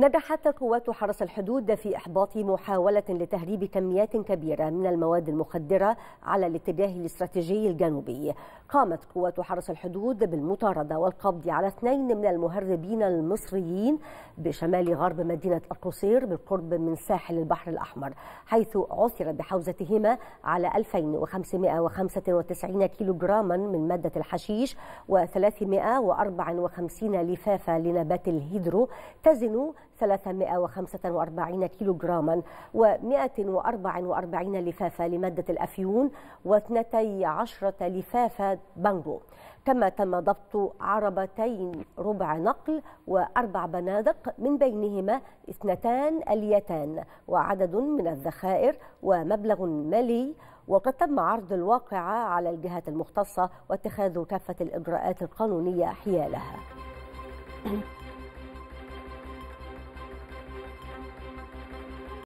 نجحت قوات حرس الحدود في إحباط محاولة لتهريب كميات كبيرة من المواد المخدرة على الاتجاه الاستراتيجي الجنوبي قامت قوات حرس الحدود بالمطاردة والقبض على اثنين من المهربين المصريين بشمال غرب مدينة القصير بالقرب من ساحل البحر الأحمر حيث عثر بحوزتهما على 2595 كيلوغراما من مادة الحشيش و354 لفافة لنبات الهيدرو تزن 345 كيلوغراما و144 لفافة لمادة الأفيون و 12 لفافة بانجو كما تم ضبط عربتين ربع نقل وأربع بنادق من بينهما اثنتان أليتان وعدد من الذخائر ومبلغ مالي وقد تم عرض الواقعة على الجهات المختصة واتخاذ كافة الإجراءات القانونية حيالها.